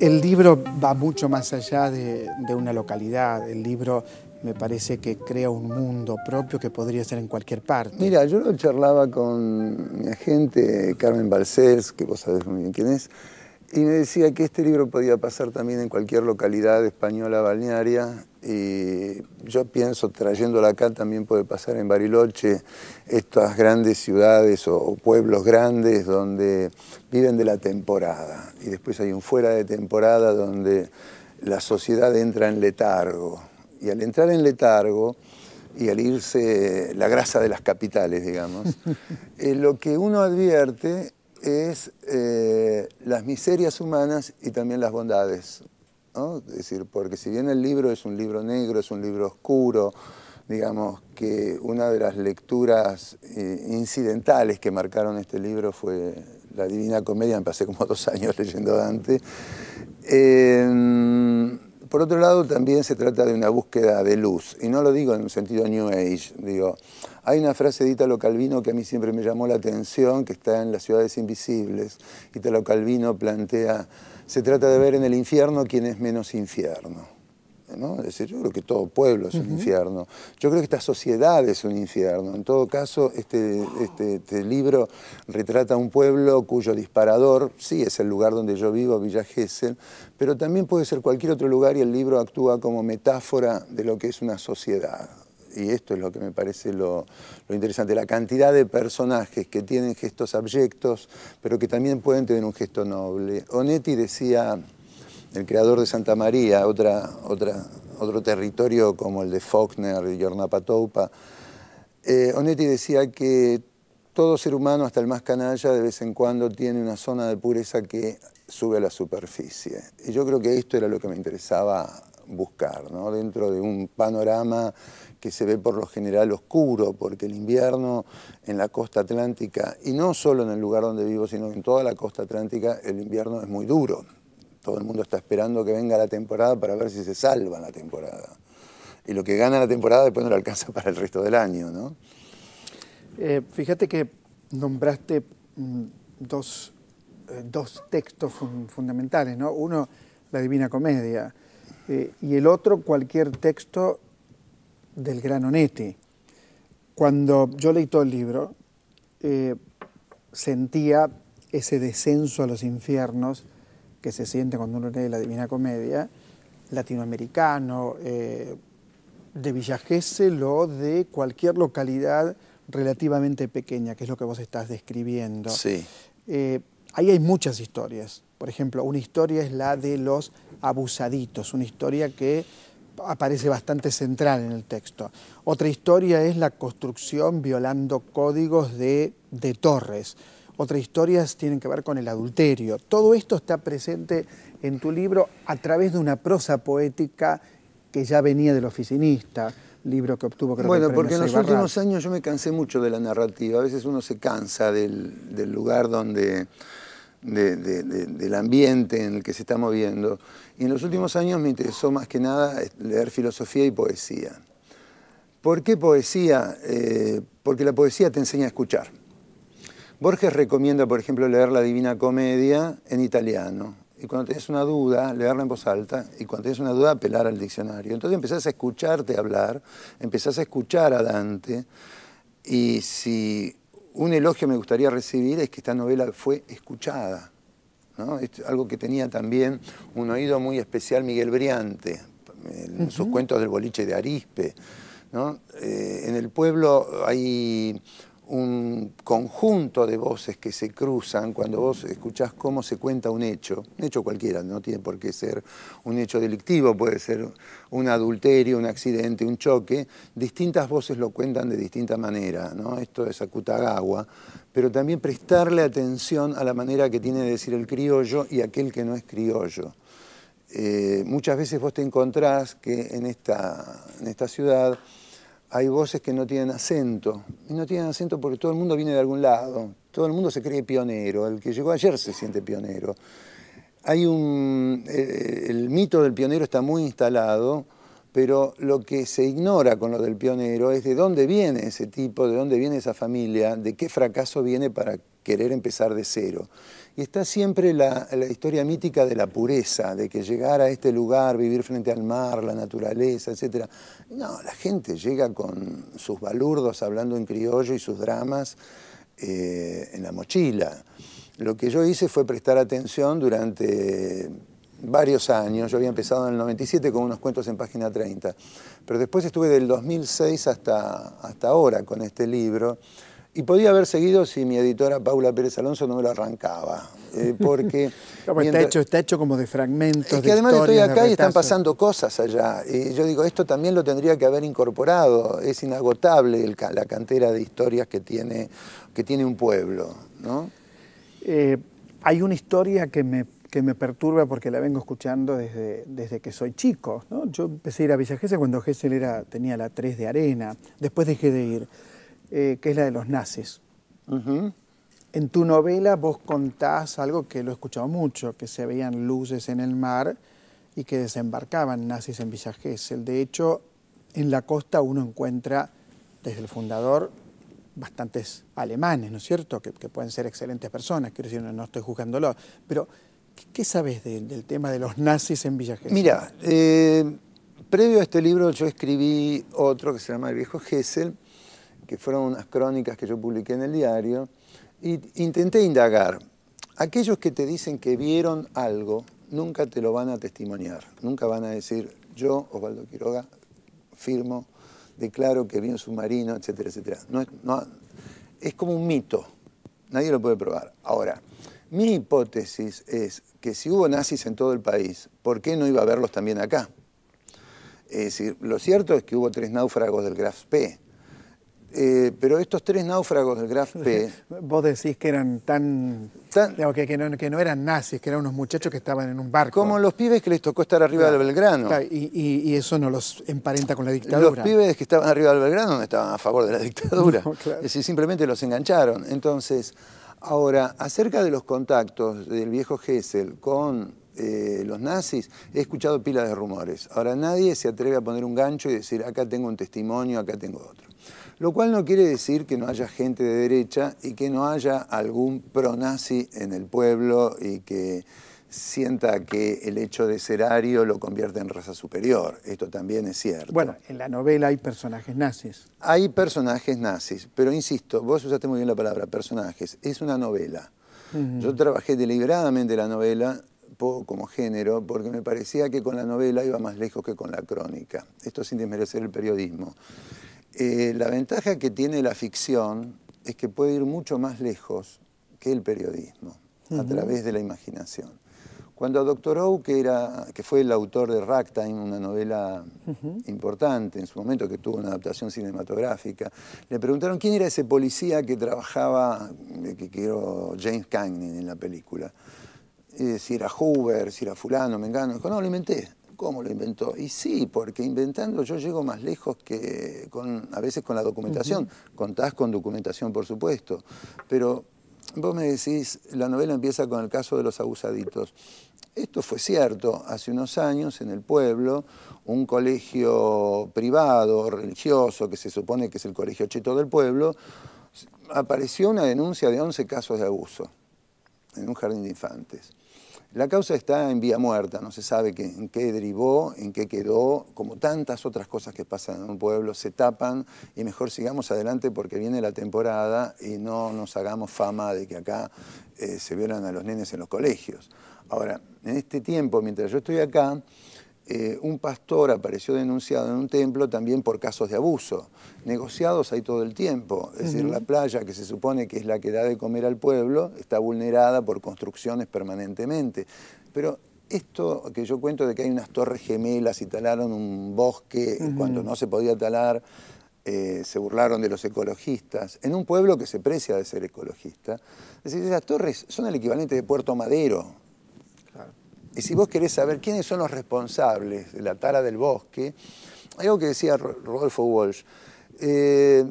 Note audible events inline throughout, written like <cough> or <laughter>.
El libro va mucho más allá de, una localidad. El libro me parece que crea un mundo propio que podría ser en cualquier parte. Mira, yo lo charlaba con mi agente, Carmen Balcells, que vos sabés muy bien quién es, y me decía que este libro podía pasar también en cualquier localidad española balnearia y yo pienso trayéndola acá también puede pasar en Bariloche, estas grandes ciudades o, pueblos grandes donde viven de la temporada y después hay un fuera de temporada donde la sociedad entra en letargo y al entrar en letargo y al irse la grasa de las capitales, digamos, <laughs> eh, lo que uno advierte es eh, las miserias humanas y también las bondades decir, porque si bien el libro es un libro negro, es un libro oscuro, digamos que una de las lecturas eh, incidentales que marcaron este libro fue la Divina Comedia, me pasé como dos años <laughs> leyendo Dante. Eh, por otro lado, también se trata de una búsqueda de luz, y no lo digo en un sentido New Age, digo, hay una frase de Italo Calvino que a mí siempre me llamó la atención, que está en Las ciudades invisibles. Italo Calvino plantea, se trata de ver en el infierno quién es menos infierno decir, yo creo que todo pueblo es un infierno. Yo creo que esta sociedad es un infierno. En todo caso, este, este, este, libro retrata un pueblo cuyo disparador, sí, es el lugar donde yo vivo, Villa Gesell, pero también puede ser cualquier otro lugar y el libro actúa como metáfora de lo que es una sociedad y esto es lo que me parece lo, lo, interesante, la cantidad de personajes que tienen gestos abyectos, pero que también pueden tener un gesto noble. Onetti decía el creador de Santa María, otra, otra, otro territorio como el de Faulkner y Yornapatoupa, eh, Onetti decía que todo ser humano, hasta el más canalla, de vez en cuando tiene una zona de pureza que sube a la superficie. Y yo creo que esto era lo que me interesaba buscar, dentro de un panorama que se ve por lo general oscuro, porque el invierno en la costa atlántica, y no solo en el lugar donde vivo, sino en toda la costa atlántica, el invierno es muy duro todo el mundo está esperando que venga la temporada para ver si se salva la temporada. Y lo que gana la temporada después no lo alcanza <laughs> para el resto del año, ¿no? Eh, fíjate que nombraste mm, eh, dos, textos fundamentales, ¿no? Uno, la Divina Comedia, eh, y el otro, cualquier texto del Gran Onetti. Cuando yo leí todo el libro, sentía ese descenso a los infiernos, que se siente cuando uno lee la Divina Comedia, latinoamericano, eh, de Villa de cualquier localidad relativamente pequeña, que es lo que vos estás describiendo. Sí. Eh, ahí hay muchas historias. Por ejemplo, una historia es la de los abusaditos, una historia que aparece bastante central en el texto. Otra historia es la construcción violando códigos de torres otras historias tienen que ver con el adulterio. Todo esto está presente en tu libro a través de una prosa poética que ya venía del oficinista, libro que obtuvo creo Bueno, porque en los últimos años yo me cansé mucho de la narrativa, a veces uno se cansa del, lugar donde... del ambiente en el que se está moviendo. Y en los últimos años me interesó más que nada leer filosofía y poesía. ¿Por qué poesía? Eh, porque la poesía te enseña a escuchar. Borges recomienda, por ejemplo, leer la Divina Comedia en italiano. Y cuando tenés una duda, leerla en voz alta. Y cuando tenés una duda, apelar al diccionario. Entonces empezás a escucharte hablar, empezás a escuchar a Dante. Y si un elogio me gustaría recibir es que esta novela fue escuchada. Es algo que tenía también un oído muy especial Miguel Briante, en sus cuentos del boliche de Arispe. Eh, en el pueblo hay un conjunto de voces que se cruzan cuando vos escuchás cómo se cuenta un hecho, un hecho cualquiera, no tiene por qué ser un hecho delictivo, puede ser un adulterio, un accidente, un choque, distintas voces lo cuentan de distinta manera, ¿no? esto es acutagagua, pero también prestarle atención a la manera que tiene de decir el criollo y aquel que no es criollo. Eh, muchas veces vos te encontrás que en esta ciudad hay voces que no tienen acento. Y no tienen acento porque todo el mundo viene de algún lado. Todo el mundo se cree pionero. El que llegó ayer se siente pionero. Hay un, eh, eh, el mito del pionero está muy instalado, pero lo que se ignora con lo del pionero es de dónde viene ese tipo, de dónde viene esa familia, de qué fracaso viene para querer empezar de cero. Y está siempre la, historia mítica de la pureza, de que llegar a este lugar, vivir frente al mar, la naturaleza, etc. No, la gente llega con sus balurdos hablando en criollo y sus dramas eh, en la mochila. Lo que yo hice fue prestar atención durante varios años. Yo había empezado en el 97 con unos cuentos en página 30. Pero después estuve del 2006 hasta, hasta ahora con este libro y podía haber seguido si mi editora Paula Pérez Alonso no me lo arrancaba. Eh, <laughs> porque está, hecho, como de fragmentos. Es que además estoy acá y están pasando cosas allá. Y yo digo, esto también lo tendría que haber incorporado. Es inagotable la cantera de historias que tiene, que tiene un pueblo. Eh, hay una historia que me, me perturba porque la vengo escuchando desde, desde que soy chico. Yo empecé a ir a Villa cuando Gessel tenía la 3 de arena. Después dejé de ir eh, que es la de los nazis. En tu novela vos contás algo que lo he escuchado mucho, que se veían luces en el mar y que desembarcaban nazis en Villa El De hecho, en la costa uno encuentra, desde el fundador, bastantes alemanes, ¿no es cierto? Que, pueden ser excelentes personas, quiero decir, no, estoy juzgándolo. Pero, ¿qué, sabes del tema de los nazis en Villa Mira, eh, previo a este libro yo escribí otro que se llama El viejo Gesell, que fueron unas crónicas que yo publiqué en el diario, e intenté indagar. Aquellos que te dicen que vieron algo, nunca te lo van a testimoniar, nunca van a decir, yo, Osvaldo Quiroga, firmo, declaro que vi un submarino, etcétera, etcétera. No es, es como un mito, nadie lo puede probar. Ahora, mi hipótesis es que si hubo nazis en todo el país, ¿por qué no iba a verlos también acá? Es decir, lo cierto es que hubo tres náufragos del Graf P, eh, pero estos tres náufragos del Graf P... <laughs> Vos decís que eran tan... que, no, eran nazis, que eran unos muchachos que estaban en un barco. Como los pibes que les tocó estar arriba del Belgrano. y, eso no los emparenta con la dictadura. Los pibes que estaban arriba del Belgrano no estaban a favor de la <laughs> dictadura. simplemente los engancharon. Entonces, ahora, acerca de los contactos del viejo Gessel con eh, los nazis, he escuchado pilas de rumores. Ahora, nadie se atreve a poner un gancho y decir, acá tengo un testimonio, acá tengo otro. Lo cual no quiere decir que no haya gente de derecha y que no haya algún pronazi en el pueblo y que sienta que el hecho de ser ario lo convierte en raza superior. Esto también es cierto. Bueno, en la novela hay personajes nazis. Hay personajes nazis, pero insisto, vos usaste muy bien la palabra personajes. Es una novela. Yo trabajé deliberadamente la novela como género porque me parecía que con la novela iba más lejos que con la crónica. Esto sin desmerecer el periodismo. Eh, la ventaja que tiene la ficción es que puede ir mucho más lejos que el periodismo, a través de la imaginación. Cuando a Doctorow, que, era, que fue el autor de Ragtime, una novela importante en su momento, que tuvo una adaptación cinematográfica, le preguntaron quién era ese policía que trabajaba, eh, que quiero James Cagney en la película. Eh, si era Hoover, si era fulano, Mengano. Dijo, no, lo inventé. ¿Cómo lo inventó? Y sí, porque inventando yo llego más lejos que a veces con la documentación. Contás con documentación, por supuesto. Pero vos me decís, la novela empieza con el caso de los abusaditos. Esto fue cierto. Hace unos años en el pueblo, un colegio privado, religioso, que se supone que es el colegio cheto del pueblo, apareció una denuncia de 11 casos de abuso en un jardín de infantes. La causa está en vía muerta, no se sabe en qué derivó, en qué quedó, como tantas otras cosas que pasan en un pueblo, se tapan y mejor sigamos adelante porque viene la temporada y no nos hagamos fama de que acá eh, se violan a los nenes en los colegios. Ahora, en este tiempo, mientras yo estoy acá, eh, un pastor apareció denunciado en un templo también por casos de abuso. Negociados hay todo el tiempo. Es decir, la playa, que se supone que es la que da de comer al pueblo, está vulnerada por construcciones permanentemente. Pero esto que yo cuento de que hay unas torres gemelas y talaron un bosque cuando no se podía talar, eh, se burlaron de los ecologistas, en un pueblo que se precia de ser ecologista. Es decir, esas torres son el equivalente de Puerto Madero y si vos querés saber quiénes son los responsables de la tala del bosque, algo que decía Rodolfo Walsh, eh,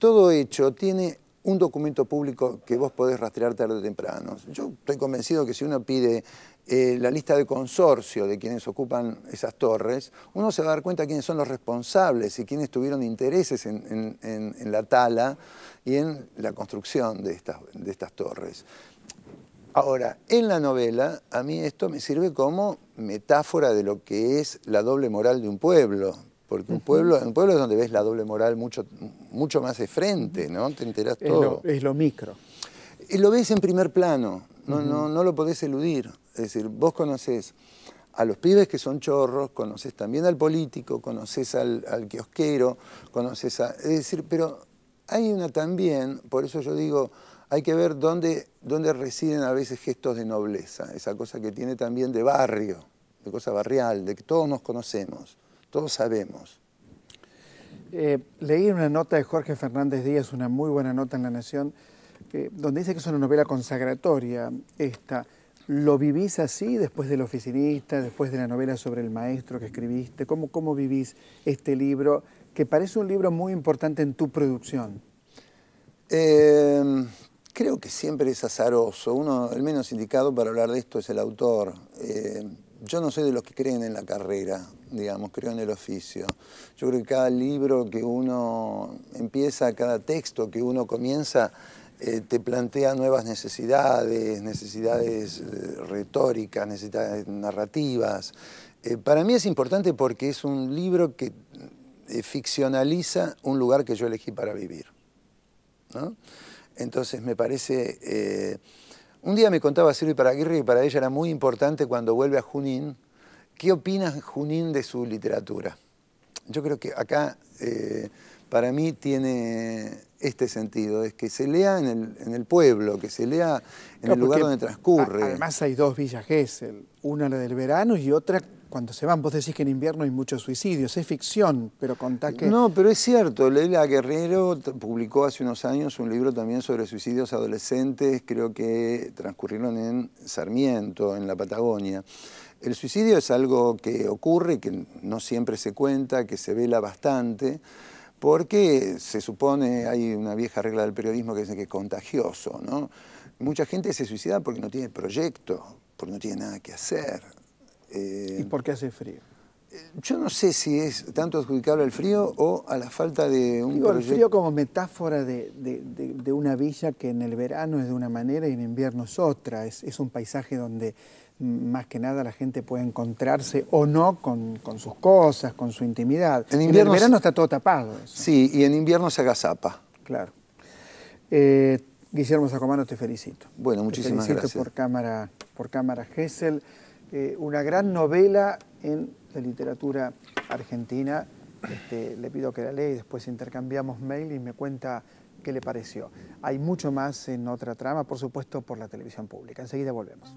todo hecho tiene un documento público que vos podés rastrear tarde o temprano. Yo estoy convencido que si uno pide eh, la lista de consorcio de quienes ocupan esas torres, uno se va a dar cuenta quiénes son los responsables y quiénes tuvieron intereses en, la tala y en la construcción de estas torres. Ahora, en la novela, a mí esto me sirve como metáfora de lo que es la doble moral de un pueblo, porque un pueblo, un pueblo es donde ves la doble moral mucho, mucho más de frente, ¿no? Te enteras todo. Es lo, micro. Y lo ves en primer plano, no, no, no lo podés eludir. Es decir, vos conoces a los pibes que son chorros, conoces también al político, conoces al, al kiosquero, conoces a. Es decir, pero hay una también, por eso yo digo hay que ver dónde, residen a veces gestos de nobleza, esa cosa que tiene también de barrio, de cosa barrial, de que todos nos conocemos, todos sabemos. Eh, leí una nota de Jorge Fernández Díaz, una muy buena nota en La Nación, donde dice que es una novela consagratoria esta. ¿Lo vivís así después del oficinista, después de la novela sobre el maestro que escribiste? ¿Cómo, cómo vivís este libro, que parece un libro muy importante en tu producción? Em, Creo que siempre es azaroso. Uno, el menos indicado para hablar de esto es el autor. Eh, yo no soy de los que creen en la carrera, digamos, creo en el oficio. Yo creo que cada libro que uno empieza, cada texto que uno comienza, eh, te plantea nuevas necesidades, necesidades eh, retóricas, necesidades narrativas. para mí es importante porque es un libro que ficcionaliza un lugar que yo elegí para vivir. ¿no? Entonces me parece... Eh, un día me contaba Silvia Paraguirre que para ella era muy importante cuando vuelve a Junín, ¿qué opina Junín de su literatura? Yo creo que acá, eh, para mí, tiene este sentido, es que se lea en el, pueblo, que se lea en el lugar donde transcurre. además hay dos villajes, una la del verano y otra cuando se van. Vos decís que en invierno hay muchos suicidios, es ficción, pero contá que... No, pero es cierto, Leila Guerrero publicó hace unos años un libro también sobre suicidios adolescentes, creo que transcurrieron en Sarmiento, en la Patagonia. El suicidio es algo que ocurre, que no siempre se cuenta, que se vela bastante, porque se supone, hay una vieja regla del periodismo que dice que es contagioso, ¿no? Mucha gente se suicida porque no tiene proyecto, porque no tiene nada que hacer, eh, ¿Y por qué hace frío? Eh, yo no sé si es tanto adjudicable al frío o a la falta de un... el frío como metáfora de, una villa que en el verano es de una manera y en invierno es otra. Es, un paisaje donde más que nada la gente puede encontrarse o no con, sus cosas, con su intimidad. En, invierno, verano está todo tapado. Sí, y en invierno se agazapa. Claro. Eh, Guillermo Sacomano, te felicito. Bueno, muchísimas felicito gracias. por Cámara, por cámara Gesell. Eh, una gran novela en la literatura argentina. Este, le pido que la lea y después intercambiamos mail y me cuenta qué le pareció. Hay mucho más en otra trama, por supuesto, por la televisión pública. Enseguida volvemos.